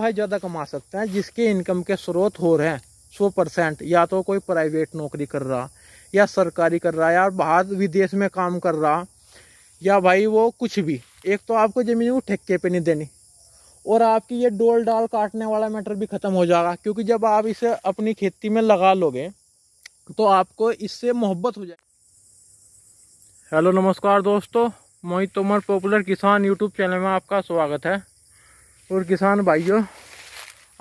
भाई ज़्यादा कमा सकते हैं जिसके इनकम के स्रोत हो रहे हैं सौ परसेंट या तो कोई प्राइवेट नौकरी कर रहा या सरकारी कर रहा या बाहर विदेश में काम कर रहा या भाई वो कुछ भी एक तो आपको ज़मीन को ठेके पे नहीं देनी और आपकी ये डोल डाल काटने वाला मैटर भी ख़त्म हो जाएगा क्योंकि जब आप इसे अपनी खेती में लगा लोगे तो आपको इससे मोहब्बत हो जाएगी हेलो नमस्कार दोस्तों मोहित तोमर पॉपुलर किसान यूट्यूब चैनल में आपका स्वागत है और किसान भाइयों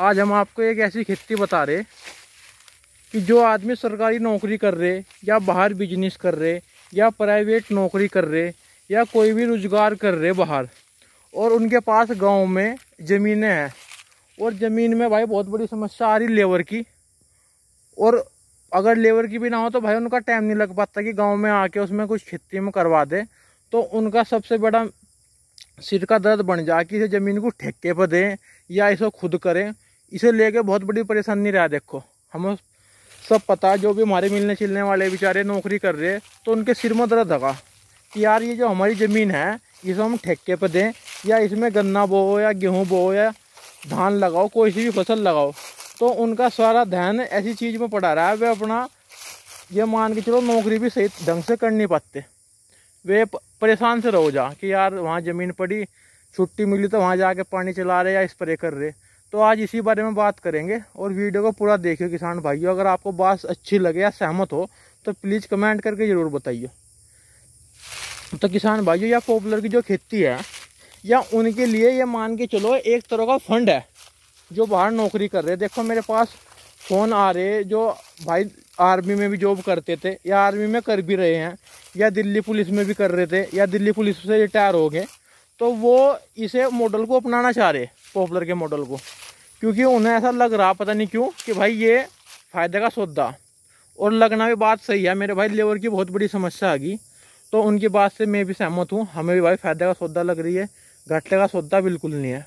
आज हम आपको एक ऐसी खेती बता रहे कि जो आदमी सरकारी नौकरी कर रहे या बाहर बिजनेस कर रहे या प्राइवेट नौकरी कर रहे या कोई भी रोजगार कर रहे बाहर और उनके पास गांव में ज़मीनें हैं और ज़मीन में भाई बहुत बड़ी समस्या आ रही लेबर की और अगर लेबर की भी ना हो तो भाई उनका टाइम नहीं लग पाता कि गांव में आके उसमें कुछ खेती में करवा दे तो उनका सबसे बड़ा सिर का दर्द बन जाए कि इसे ज़मीन को ठेके पर दें या इसे खुद करें इसे लेके बहुत बड़ी परेशानी रहा देखो हमें सब पता जो भी हमारे मिलने चिलने वाले बेचारे नौकरी कर रहे तो उनके सिर में दर्द होगा कि यार ये जो हमारी ज़मीन है इसे हम ठेके पर दें या इसमें गन्ना बोओ या गेहूँ बोओ या धान लगाओ कोई सी भी फसल लगाओ तो उनका सारा ध्यान ऐसी चीज़ में पड़ा रहा है वे अपना ये मान के चलो नौकरी भी सही ढंग से कर नहीं पाते वे परेशान से रहो जा कि यार वहाँ ज़मीन पड़ी छुट्टी मिली तो वहाँ जाके पानी चला रहे या स्प्रे कर रहे तो आज इसी बारे में बात करेंगे और वीडियो को पूरा देखियो किसान भाइयों अगर आपको बात अच्छी लगे या सहमत हो तो प्लीज़ कमेंट करके ज़रूर बताइए तो किसान भाइयों या पॉपुलर की जो खेती है या उनके लिए ये मान के चलो एक तरह का फंड है जो बाहर नौकरी कर रहे देखो मेरे पास फ़ोन आ रहे जो भाई आर्मी में भी जॉब करते थे या आर्मी में कर भी रहे हैं या दिल्ली पुलिस में भी कर रहे थे या दिल्ली पुलिस से रिटायर हो गए तो वो इसे मॉडल को अपनाना चाह रहे पॉपुलर के मॉडल को क्योंकि उन्हें ऐसा लग रहा पता नहीं क्यों कि भाई ये फ़ायदे का सौदा और लगना भी बात सही है मेरे भाई लेबर की बहुत बड़ी समस्या आ गई तो उनकी बात से मैं भी सहमत हूँ हमें भी भाई फ़ायदे का सौदा लग रही है घाटे का सौदा बिल्कुल नहीं है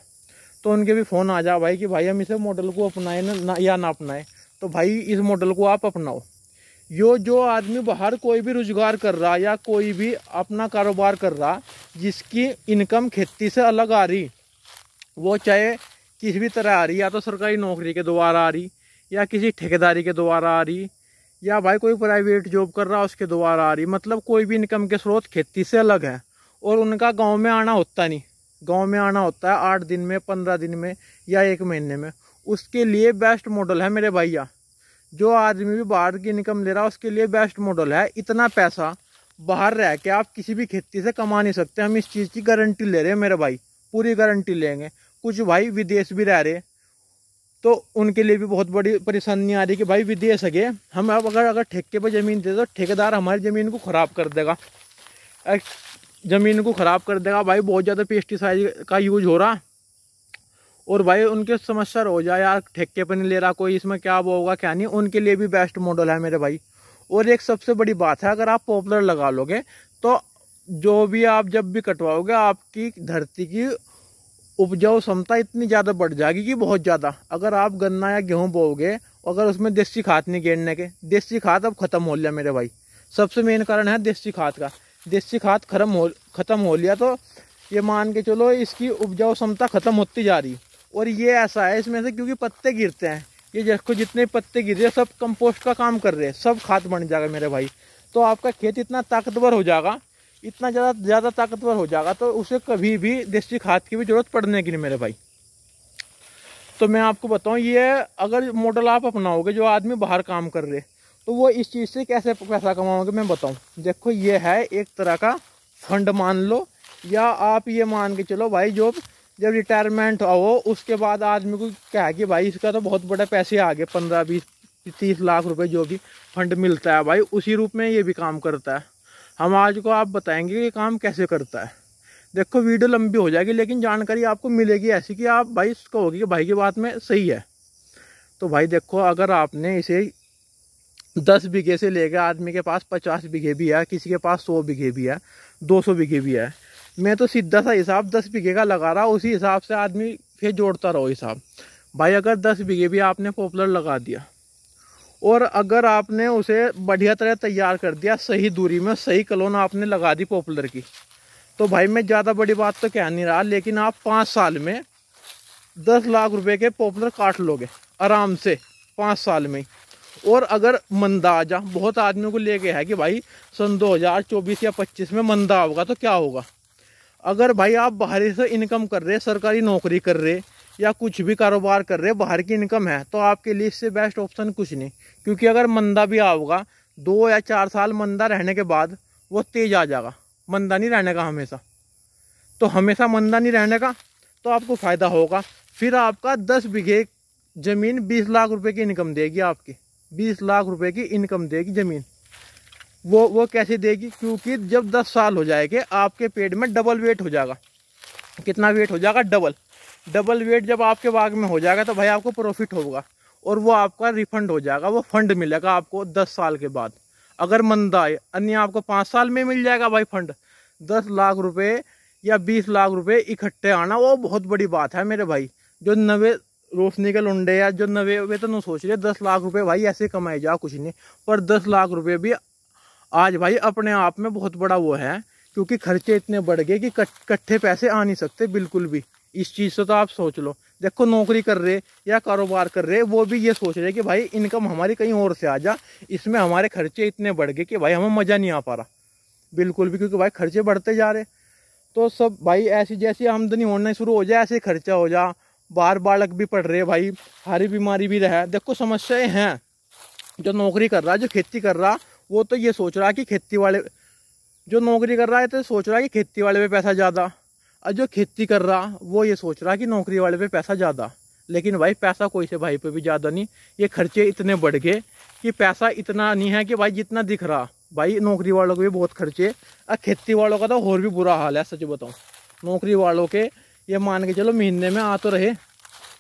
तो उनके भी फ़ोन आ जा भाई कि भाई हम इसे मॉडल को अपनाएं ना या ना अपनाएं तो भाई इस मॉडल को आप अपनाओ यो जो आदमी बाहर कोई भी रोजगार कर रहा या कोई भी अपना कारोबार कर रहा जिसकी इनकम खेती से अलग आ रही वो चाहे किसी भी तरह आ रही या तो सरकारी नौकरी के द्वारा आ रही या किसी ठेकेदारी के द्वारा आ रही या भाई कोई प्राइवेट जॉब कर रहा उसके द्वारा आ रही मतलब कोई भी इनकम के स्रोत खेती से अलग है और उनका गाँव में आना होता नहीं गाँव में आना होता है आठ दिन में पंद्रह दिन में या एक महीने में उसके लिए बेस्ट मॉडल है मेरे भैया जो आदमी भी बाहर की इनकम ले रहा है उसके लिए बेस्ट मॉडल है इतना पैसा बाहर रह के आप किसी भी खेती से कमा नहीं सकते हम इस चीज़ की गारंटी ले रहे हैं मेरे भाई पूरी गारंटी लेंगे कुछ भाई विदेश भी रह रहे तो उनके लिए भी बहुत बड़ी परेशानी आ रही कि भाई विदेश गए हम अब अगर अगर ठेके पर ज़मीन दे तो ठेकेदार हमारी ज़मीन को ख़राब कर देगा ज़मीन को ख़राब कर देगा भाई बहुत ज़्यादा पेस्टिसाइड का यूज़ हो रहा और भाई उनके समस्या हो जाए यार ठेके पर नहीं ले रहा कोई इसमें क्या वो होगा क्या नहीं उनके लिए भी बेस्ट मॉडल है मेरे भाई और एक सबसे बड़ी बात है अगर आप पॉपुलर लगा लोगे तो जो भी आप जब भी कटवाओगे आपकी धरती की उपजाऊ क्षमता इतनी ज़्यादा बढ़ जाएगी कि बहुत ज़्यादा अगर आप गन्ना या गेहूँ बोओगे अगर उसमें देसी खाद नहीं गेरने के देसी खाद अब ख़त्म हो लिया मेरे भाई सबसे मेन कारण है देसी खाद का देसी खाद खत्म हो ख़त्म हो लिया तो ये मान के चलो इसकी उपजाऊ क्षमता ख़त्म होती जा रही और ये ऐसा है इसमें से क्योंकि पत्ते गिरते हैं ये जिसको जितने पत्ते गिर रहे सब कंपोस्ट का काम कर रहे हैं सब खाद बन जाएगा मेरे भाई तो आपका खेत इतना ताकतवर हो जाएगा इतना ज़्यादा ज़्यादा ताकतवर हो जाएगा तो उसे कभी भी देसी खाद की भी ज़रूरत पड़ने की नहीं मेरे भाई तो मैं आपको बताऊँ ये अगर मॉडल आप अपनाओगे जो आदमी बाहर काम कर रहे तो वो इस चीज़ से कैसे पैसा कमाओगे मैं बताऊँ देखो ये है एक तरह का फंड मान लो या आप ये मान के चलो भाई जो जब रिटायरमेंट हो उसके बाद आदमी को क्या है कि भाई इसका तो बहुत बड़ा पैसे आ गए पंद्रह बीस तीस लाख रुपए जो भी फंड मिलता है भाई उसी रूप में ये भी काम करता है हम आज को आप बताएंगे कि ये काम कैसे करता है देखो वीडियो लंबी हो जाएगी लेकिन जानकारी आपको मिलेगी ऐसी कि आप भाई कहोगे कि भाई की बात में सही है तो भाई देखो अगर आपने इसे दस बीघे से लेकर आदमी के पास पचास बीघे भी है किसी के पास सौ बीघे भी है दो सौ बीघे भी है मैं तो सीधा सा हिसाब दस बीघे का लगा रहा उसी हिसाब से आदमी फिर जोड़ता रहो हिसाब भाई अगर दस बीघे भी आपने पॉपुलर लगा दिया और अगर आपने उसे बढ़िया तरह तैयार कर दिया सही दूरी में सही कलोन आपने लगा दी पॉपुलर की तो भाई मैं ज़्यादा बड़ी बात तो कह नहीं रहा लेकिन आप पाँच साल में दस लाख रुपए के पॉपुलर काट लोगे आराम से पाँच साल में और अगर मंदा आ जा बहुत आदमियों को लेके है कि भाई सन 2024 या 25 में मंदा होगा तो क्या होगा अगर भाई आप बाहर से इनकम कर रहे सरकारी नौकरी कर रहे या कुछ भी कारोबार कर रहे बाहर की इनकम है तो आपके लिए इससे बेस्ट ऑप्शन कुछ नहीं क्योंकि अगर मंदा भी आओगा दो या चार साल मंदा रहने के बाद वो तेज आ जाएगा मंदा नहीं रहने का हमेशा तो हमेशा मंदा नहीं रहने का तो आपको फ़ायदा होगा फिर आपका दस बीघे ज़मीन बीस लाख रुपए की इनकम देगी आपकी बीस लाख रुपए की इनकम देगी ज़मीन वो वो कैसे देगी क्योंकि जब 10 साल हो जाएंगे आपके पेट में डबल वेट हो जाएगा कितना वेट हो जाएगा डबल डबल वेट जब आपके बाग में हो जाएगा तो भाई आपको प्रॉफिट होगा और वो आपका रिफंड हो जाएगा वो फंड मिलेगा आपको दस साल के बाद अगर मंदा आए अन्य आपको पाँच साल में मिल जाएगा भाई फंड दस लाख रुपए या बीस लाख रुपए इकट्ठे आना वो बहुत बड़ी बात है मेरे भाई जो नवे रोशनी के लुंडे या जो नवे वेतन तो सोच रहे दस लाख रुपए भाई ऐसे कमाए जाओ कुछ नहीं पर दस लाख रुपए भी आज भाई अपने आप में बहुत बड़ा वो है क्योंकि खर्चे इतने बढ़ गए कि इकट्ठे पैसे आ नहीं सकते बिल्कुल भी इस चीज़ से तो आप सोच लो देखो नौकरी कर रहे या कारोबार कर रहे वो भी ये सोच रहे कि भाई इनकम हमारी कहीं और से आ जा इसमें हमारे खर्चे इतने बढ़ गए कि भाई हमें मज़ा नहीं आ पा रहा बिल्कुल भी क्योंकि भाई खर्चे बढ़ते जा रहे तो सब भाई ऐसी जैसी आमदनी होने शुरू हो जाए ऐसे खर्चा हो जा बार बालक भी पड़ रहे भाई हरी बीमारी भी रहे देखो समस्याएँ हैं जो नौकरी कर रहा जो खेती कर रहा वो तो ये सोच रहा है कि खेती वाले जो नौकरी कर रहा है तो सोच रहा है कि खेती वाले पे पैसा ज़्यादा और जो खेती कर रहा वो ये सोच रहा है कि नौकरी वाले पे पैसा ज़्यादा लेकिन भाई पैसा कोई से भाई पे भी ज़्यादा नहीं ये खर्चे इतने बढ़ गए कि पैसा इतना नहीं है कि भाई जितना दिख रहा भाई नौकरी वालों के भी बहुत खर्चे और खेती वालों का तो और भी बुरा हाल है सच बताऊँ नौकरी वालों के ये मान के चलो महीने में आ तो रहे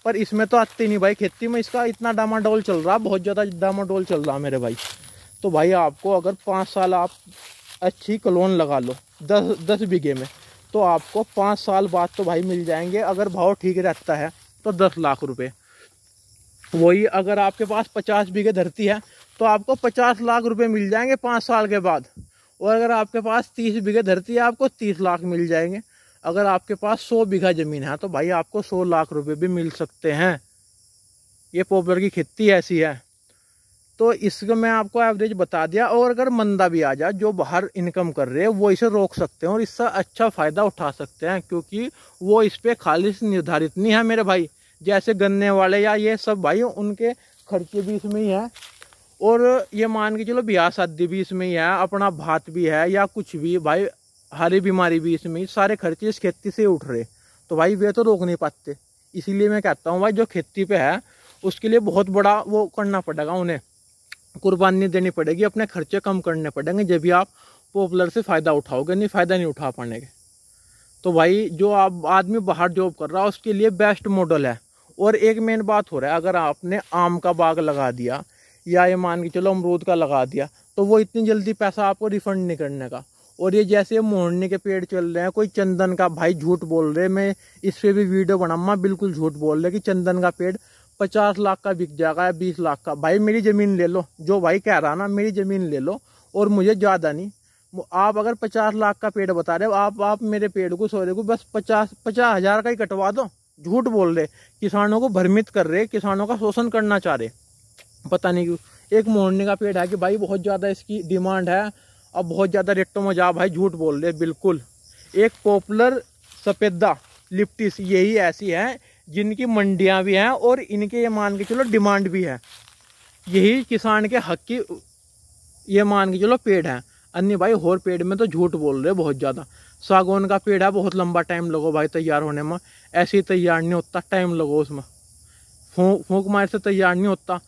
पर इसमें तो आती नहीं भाई खेती में इसका इतना डामाडोल चल रहा बहुत ज़्यादा डामाडोल चल रहा मेरे भाई तो भाई आपको अगर पाँच साल आप अच्छी कलोन लगा लो दस दस बीघे में तो आपको पाँच साल बाद तो भाई मिल जाएंगे अगर भाव ठीक रहता है तो दस लाख रुपए वही अगर आपके पास पचास बीघे धरती है तो आपको पचास लाख रुपए मिल जाएंगे पाँच साल के बाद और अगर आपके पास तीस बीघे धरती है आपको तीस लाख मिल जाएंगे अगर आपके पास सौ बीघा ज़मीन है तो भाई आपको सौ लाख रुपये भी मिल सकते हैं ये पोपर की खेती ऐसी है तो इसको मैं आपको एवरेज बता दिया और अगर मंदा भी आ जाए जो बाहर इनकम कर रहे हैं वो इसे रोक सकते हैं और इससे अच्छा फ़ायदा उठा सकते हैं क्योंकि वो इस पर खालिश निर्धारित नहीं है मेरे भाई जैसे गन्ने वाले या ये सब भाई उनके खर्चे भी इसमें ही हैं और ये मान के चलो ब्याह शादी भी इसमें ही है अपना भात भी है या कुछ भी भाई हरी बीमारी भी इसमें सारे खर्चे इस खेती से उठ रहे तो भाई वे तो रोक नहीं पाते इसीलिए मैं कहता हूँ भाई जो खेती पे है उसके लिए बहुत बड़ा वो करना पड़ेगा उन्हें कुर्बानी देनी पड़ेगी अपने खर्चे कम करने पड़ेंगे जब भी आप पॉपुलर से फ़ायदा उठाओगे नहीं फ़ायदा नहीं उठा पाने के तो भाई जो आप आदमी बाहर जॉब कर रहा है उसके लिए बेस्ट मॉडल है और एक मेन बात हो रहा है अगर आपने आम का बाग लगा दिया या ये मान के चलो अमरूद का लगा दिया तो वो इतनी जल्दी पैसा आपको रिफंड नहीं करने का और ये जैसे मोहरने के पेड़ चल रहे हैं कोई चंदन का भाई झूठ बोल रहे मैं इस पर भी वीडियो बनाऊँगा बिल्कुल झूठ बोल रहे कि चंदन का पेड़ पचास लाख का बिक जाएगा या बीस लाख का भाई मेरी ज़मीन ले लो जो भाई कह रहा ना मेरी ज़मीन ले लो और मुझे ज़्यादा नहीं आप अगर पचास लाख का पेड़ बता रहे हो आप आप मेरे पेड़ को सोरे को बस पचास पचास हज़ार का ही कटवा दो झूठ बोल रहे किसानों को भ्रमित कर रहे किसानों का शोषण करना चाह रहे पता नहीं क्यों एक मोड़ने का पेड़ है कि भाई बहुत ज़्यादा इसकी डिमांड है अब बहुत ज़्यादा रेटों में जा भाई झूठ बोल रहे बिल्कुल एक पॉपुलर सफेदा लिप्टिस यही ऐसी है जिनकी मंडियां भी हैं और इनके ये मान के चलो डिमांड भी है यही किसान के हक की ये मान के चलो पेड़ है अन्य भाई और पेड़ में तो झूठ बोल रहे बहुत ज़्यादा सागौन का पेड़ है बहुत लंबा टाइम लगो भाई तैयार होने में ऐसे ही तैयार नहीं होता टाइम लगो उसमें फूक फूक मार से तैयार नहीं होता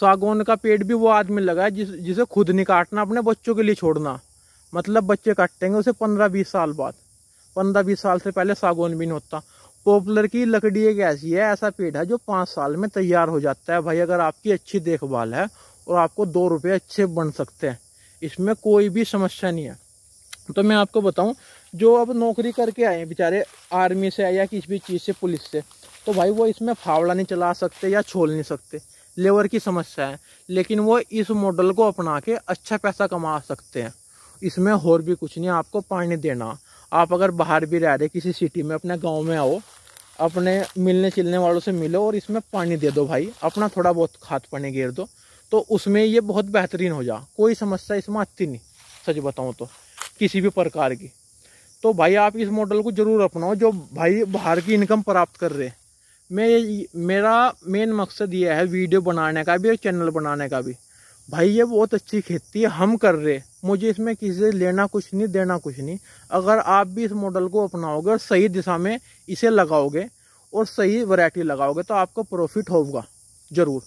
सागौन का पेड़ भी वो आदमी लगा है जिस जिसे खुद नहीं काटना अपने बच्चों के लिए छोड़ना मतलब बच्चे काटेंगे उसे पंद्रह बीस साल बाद पंद्रह बीस साल से पहले सागौन भी नहीं होता पॉपुलर की लकड़ी एक ऐसी है ऐसा पेड़ है जो पाँच साल में तैयार हो जाता है भाई अगर आपकी अच्छी देखभाल है और आपको दो रुपये अच्छे बन सकते हैं इसमें कोई भी समस्या नहीं है तो मैं आपको बताऊं जो अब नौकरी करके आए बेचारे आर्मी से या किसी भी चीज़ से पुलिस से तो भाई वो इसमें फावड़ा नहीं चला सकते या छोल नहीं सकते लेबर की समस्या है लेकिन वो इस मॉडल को अपना के अच्छा पैसा कमा सकते हैं इसमें और भी कुछ नहीं आपको पानी देना आप अगर बाहर भी रह रहे किसी सिटी में अपने गाँव में आओ अपने मिलने चिलने वालों से मिलो और इसमें पानी दे दो भाई अपना थोड़ा बहुत खाद पानी घेर दो तो उसमें ये बहुत बेहतरीन हो जा कोई समस्या इसमें आती नहीं सच बताऊँ तो किसी भी प्रकार की तो भाई आप इस मॉडल को ज़रूर अपनाओ जो भाई बाहर की इनकम प्राप्त कर रहे हैं मैं मेरा मेन मकसद ये है वीडियो बनाने का भी और चैनल बनाने का भी भाई ये बहुत अच्छी खेती है हम कर रहे मुझे इसमें किसी से लेना कुछ नहीं देना कुछ नहीं अगर आप भी इस मॉडल को अपनाओगे और सही दिशा में इसे लगाओगे और सही वैरायटी लगाओगे तो आपको प्रॉफिट होगा ज़रूर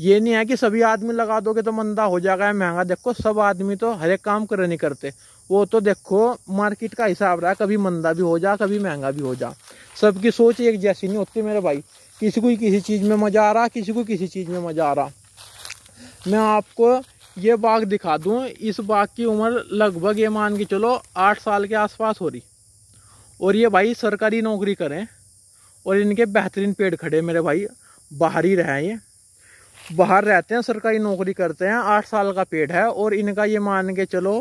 ये नहीं है कि सभी आदमी लगा दोगे तो मंदा हो जाएगा महंगा देखो सब आदमी तो हर एक काम कर नहीं करते वो तो देखो मार्केट का हिसाब रहा कभी मंदा भी हो जा कभी महंगा भी हो जा सबकी सोच एक जैसी नहीं होती मेरे भाई किसी को किसी चीज़ में मज़ा आ रहा किसी को किसी चीज़ में मज़ा आ रहा मैं आपको ये बाघ दिखा दूँ इस बाघ की उम्र लगभग ये मान के चलो आठ साल के आसपास हो रही और ये भाई सरकारी नौकरी करें और इनके बेहतरीन पेड़ खड़े मेरे भाई बाहर ही रहें ये बाहर रहते हैं सरकारी नौकरी करते हैं आठ साल का पेड़ है और इनका ये मान के चलो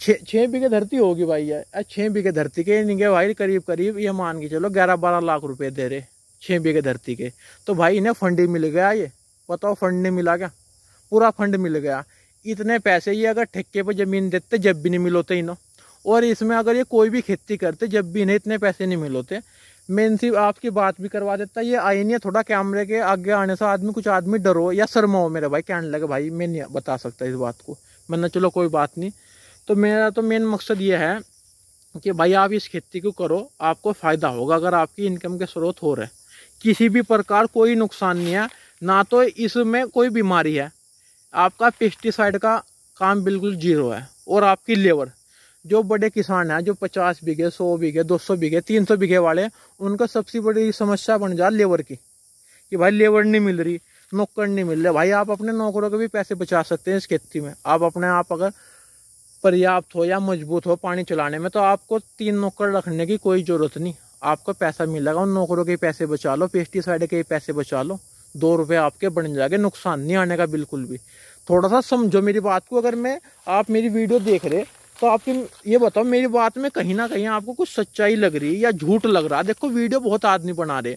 छः छः बीघे धरती होगी भाई ये छः बीघे धरती के इनके भाई करीब करीब ये मान के चलो ग्यारह बारह लाख रुपए दे रहे छः बीघे धरती के तो भाई इन्हें फंडी मिल गया ये बताओ फंड नहीं मिला क्या पूरा फंड मिल गया इतने पैसे ये अगर ठेके पर ज़मीन देते जब भी नहीं मिलोते इन्हों और इसमें अगर ये कोई भी खेती करते जब भी इन्हें इतने पैसे नहीं मिलोते मेन इनसे आपकी बात भी करवा देता ये आई नहीं है थोड़ा कैमरे के आगे आने से आदमी कुछ आदमी डरो या शर्माओ मेरे भाई कहने लगे भाई मैं नहीं बता सकता इस बात को मैंने चलो कोई बात नहीं तो मेरा तो मेन मकसद ये है कि भाई आप इस खेती को करो आपको फ़ायदा होगा अगर आपकी इनकम के स्रोत हो रहे किसी भी प्रकार कोई नुकसान नहीं है ना तो इसमें कोई बीमारी है आपका पेस्टिसाइड का काम बिल्कुल जीरो है और आपकी लेबर जो बड़े किसान हैं जो 50 बीघे 100 बीघे 200 बीघे 300 बीघे वाले उनका सबसे बड़ी समस्या बन जा लेबर की कि भाई लेबर नहीं मिल रही नौकर नहीं मिल रहे भाई आप अपने नौकरों के भी पैसे बचा सकते हैं इस खेती में आप अपने आप अगर पर्याप्त हो या मजबूत हो पानी चलाने में तो आपको तीन नौकर रखने की कोई ज़रूरत नहीं आपको पैसा मिलेगा उन नौकरों के पैसे बचा लो पेस्टिसाइड के पैसे बचा लो दो रुपये आपके बन जाएंगे नुकसान नहीं आने का बिल्कुल भी थोड़ा सा समझो मेरी बात को अगर मैं आप मेरी वीडियो देख रहे तो आपकी ये बताओ मेरी बात में कहीं ना कहीं आपको कुछ सच्चाई लग रही है या झूठ लग रहा है देखो वीडियो बहुत आदमी बना रहे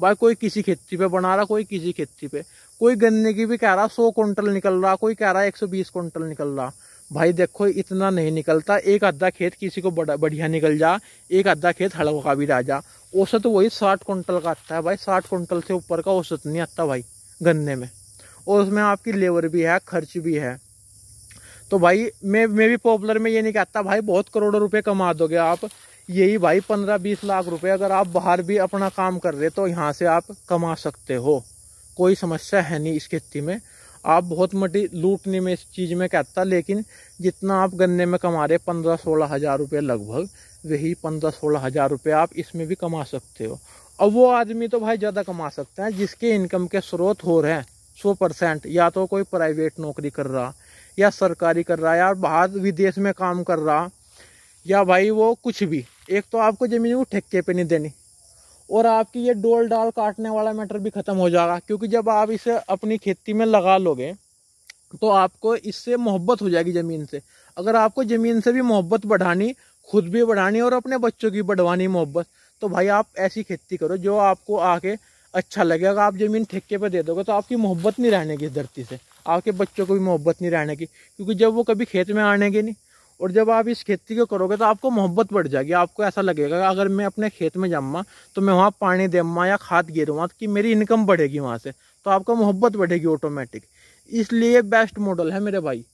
भाई कोई किसी खेती पे बना रहा कोई किसी खेती पे कोई गन्ने की भी कह रहा सौ कुंटल निकल रहा कोई कह रहा है एक सौ बीस कुंटल निकल रहा भाई देखो इतना नहीं निकलता एक आधा खेत किसी को बड़ा बढ़िया निकल जा एक आधा खेत हड़कों का भी रह जा औसत तो वही साठ कुंटल का आता है भाई साठ कुंटल से ऊपर का औसत नहीं आता भाई गन्ने में और उसमें आपकी लेबर भी है खर्च भी है तो भाई मैं मैं भी पॉपुलर में ये नहीं कहता भाई बहुत करोड़ों रुपये कमा दोगे आप यही भाई पंद्रह बीस लाख रुपये अगर आप बाहर भी अपना काम कर रहे तो यहाँ से आप कमा सकते हो कोई समस्या है नहीं इस खेती में आप बहुत मोटी लूटने में इस चीज़ में कहता लेकिन जितना आप गन्ने में कमा रहे पंद्रह सोलह हज़ार रुपये लगभग वही पंद्रह सोलह हज़ार रुपये आप इसमें भी कमा सकते हो अब वो आदमी तो भाई ज़्यादा कमा सकता है जिसके इनकम के स्रोत हो रहे हैं सौ परसेंट या तो कोई प्राइवेट नौकरी कर रहा या सरकारी कर रहा या बाहर विदेश में काम कर रहा या भाई वो कुछ भी एक तो आपको ज़मीन को ठेके पे नहीं देनी और आपकी ये डोल डाल काटने वाला मैटर भी ख़त्म हो जाएगा क्योंकि जब आप इसे अपनी खेती में लगा लोगे तो आपको इससे मोहब्बत हो जाएगी ज़मीन से अगर आपको ज़मीन से भी मोहब्बत बढ़ानी खुद भी बढ़ानी और अपने बच्चों की बढ़वानी मोहब्बत तो भाई आप ऐसी खेती करो जो आपको आके अच्छा लगे अगर आप ज़मीन ठेके पर दे दोगे तो आपकी मोहब्बत नहीं रहने की इस धरती से आपके बच्चों को भी मोहब्बत नहीं रहने की क्योंकि जब वो कभी खेत में आने नहीं और जब आप इस खेती को करोगे तो आपको मोहब्बत बढ़ जाएगी आपको ऐसा लगेगा अगर मैं अपने खेत में जाऊँगा तो मैं वहाँ पानी देमा या खाद गिरूँगा कि मेरी इनकम बढ़ेगी वहाँ से तो आपको मोहब्बत बढ़ेगी ऑटोमेटिक इसलिए बेस्ट मॉडल है मेरे भाई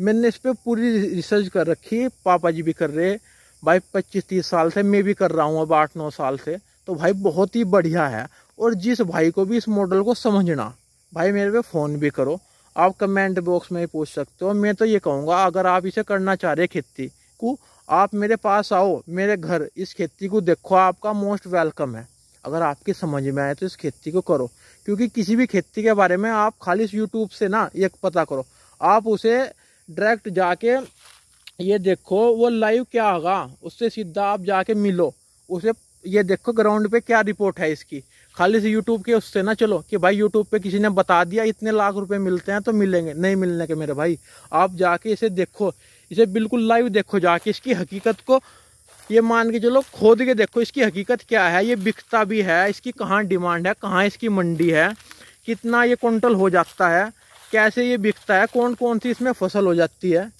मैंने इस पर पूरी रिसर्च कर रखी पापा जी भी कर रहे भाई पच्चीस तीस साल से मैं भी कर रहा हूँ अब आठ नौ साल से तो भाई बहुत ही बढ़िया है और जिस भाई को भी इस मॉडल को समझना भाई मेरे पे फ़ोन भी करो आप कमेंट बॉक्स में पूछ सकते हो मैं तो ये कहूँगा अगर आप इसे करना चाह रहे खेती को आप मेरे पास आओ मेरे घर इस खेती को देखो आपका मोस्ट वेलकम है अगर आपकी समझ में आए तो इस खेती को करो क्योंकि किसी भी खेती के बारे में आप खाली यूट्यूब से ना ये पता करो आप उसे डायरेक्ट जाके ये देखो वो लाइव क्या होगा उससे सीधा आप जाके मिलो उसे ये देखो ग्राउंड पे क्या रिपोर्ट है इसकी खाली से यूट्यूब के उससे ना चलो कि भाई यूट्यूब पे किसी ने बता दिया इतने लाख रुपए मिलते हैं तो मिलेंगे नहीं मिलने के मेरे भाई आप जाके इसे देखो इसे बिल्कुल लाइव देखो जाके इसकी हकीकत को ये मान के चलो खोद के देखो इसकी हकीकत क्या है ये बिकता भी है इसकी कहाँ डिमांड है कहाँ इसकी मंडी है कितना ये कुंटल हो जाता है कैसे ये बिकता है कौन कौन सी इसमें फसल हो जाती है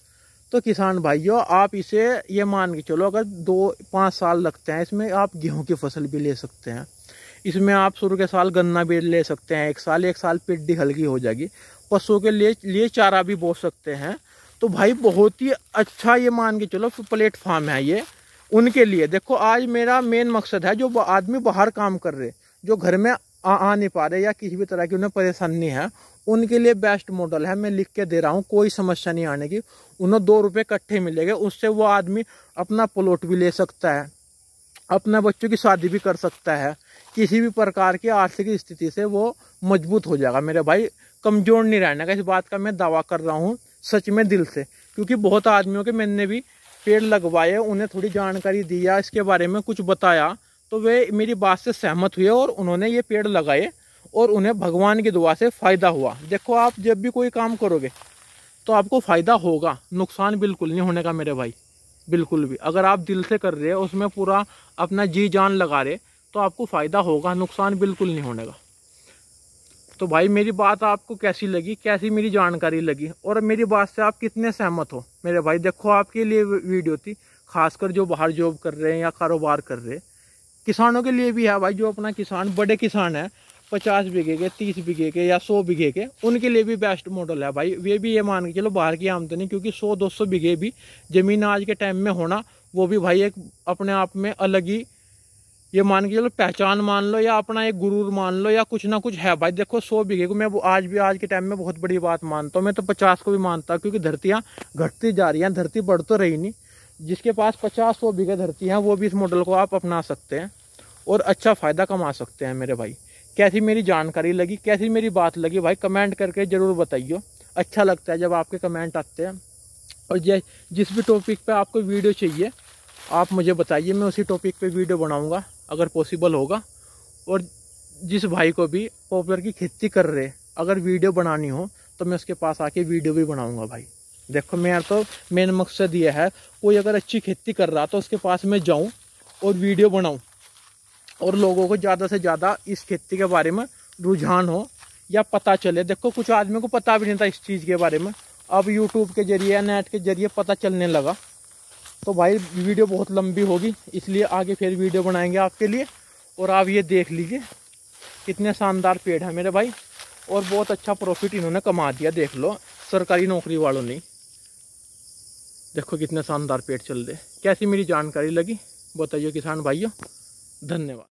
तो किसान भाइयों आप इसे ये मान के चलो अगर दो पाँच साल लगते हैं इसमें आप गेहूं की फसल भी ले सकते हैं इसमें आप शुरू के साल गन्ना भी ले सकते हैं एक साल एक साल पिड्डी हल्की हो जाएगी पशुओं के लिए लिए चारा भी बो सकते हैं तो भाई बहुत ही अच्छा ये मान के चलो प्लेटफार्म है ये उनके लिए देखो आज मेरा मेन मकसद है जो आदमी बाहर काम कर रहे जो घर में आ, आ नहीं पा रहे या किसी भी तरह की उन्हें परेशानी है उनके लिए बेस्ट मॉडल है मैं लिख के दे रहा हूँ कोई समस्या नहीं आने की उन्हें दो रुपये कट्ठे मिलेंगे उससे वो आदमी अपना प्लॉट भी ले सकता है अपने बच्चों की शादी भी कर सकता है किसी भी प्रकार की आर्थिक स्थिति से वो मजबूत हो जाएगा मेरे भाई कमज़ोर नहीं रहने का इस बात का मैं दावा कर रहा हूँ सच में दिल से क्योंकि बहुत आदमियों के मैंने भी पेड़ लगवाए उन्हें थोड़ी जानकारी या इसके बारे में कुछ बताया तो वे मेरी बात से सहमत हुए और उन्होंने ये पेड़ लगाए और उन्हें भगवान की दुआ से फ़ायदा हुआ देखो आप जब भी कोई काम करोगे तो आपको फ़ायदा होगा नुकसान बिल्कुल नहीं होने का मेरे भाई बिल्कुल भी अगर आप दिल से कर रहे हो उसमें पूरा अपना जी जान लगा रहे तो आपको फ़ायदा होगा नुकसान बिल्कुल नहीं होने का तो भाई मेरी बात आपको कैसी लगी कैसी मेरी जानकारी लगी और मेरी बात से आप कितने सहमत हो मेरे भाई देखो आपके लिए वीडियो थी खासकर जो बाहर जॉब कर रहे हैं या कारोबार कर रहे हैं किसानों के लिए भी है भाई जो अपना किसान बड़े किसान हैं पचास बीघे के तीस बीघे के या सौ बीघे के उनके लिए भी बेस्ट मॉडल है भाई वे भी ये मान के चलो बाहर की आमदनी क्योंकि सौ दो सौ बीघे भी ज़मीन आज के टाइम में होना वो भी भाई एक अपने आप में अलग ही ये मान के चलो पहचान मान लो या अपना एक गुरूर मान लो या कुछ ना कुछ है भाई देखो सौ बीघे को मैं आज भी आज के टाइम में बहुत बड़ी बात मानता हूँ मैं तो पचास को भी मानता हूँ क्योंकि धरतियाँ घटती जा रही हैं धरती बढ़ तो रही नहीं जिसके पास पचास सौ बीघे धरती हैं वो भी इस मॉडल को आप अपना सकते हैं और अच्छा फ़ायदा कमा सकते हैं मेरे भाई कैसी मेरी जानकारी लगी कैसी मेरी बात लगी भाई कमेंट करके ज़रूर बताइए अच्छा लगता है जब आपके कमेंट आते हैं और जिस भी टॉपिक पे आपको वीडियो चाहिए आप मुझे बताइए मैं उसी टॉपिक पे वीडियो बनाऊंगा अगर पॉसिबल होगा और जिस भाई को भी पॉपुलर की खेती कर रहे अगर वीडियो बनानी हो तो मैं उसके पास आके वीडियो भी बनाऊंगा भाई देखो मेरा तो मेन मकसद यह है कोई अगर अच्छी खेती कर रहा तो उसके पास मैं जाऊँ और वीडियो बनाऊँ और लोगों को ज़्यादा से ज़्यादा इस खेती के बारे में रुझान हो या पता चले देखो कुछ आदमी को पता भी नहीं था इस चीज़ के बारे में अब यूट्यूब के जरिए नेट के जरिए पता चलने लगा तो भाई वीडियो बहुत लंबी होगी इसलिए आगे फिर वीडियो बनाएंगे आपके लिए और आप ये देख लीजिए कितने शानदार पेड़ हैं मेरे भाई और बहुत अच्छा प्रॉफिट इन्होंने कमा दिया देख लो सरकारी नौकरी वालों ने देखो कितने शानदार पेड़ चल रहे कैसी मेरी जानकारी लगी बताइए किसान भाइयों धन्यवाद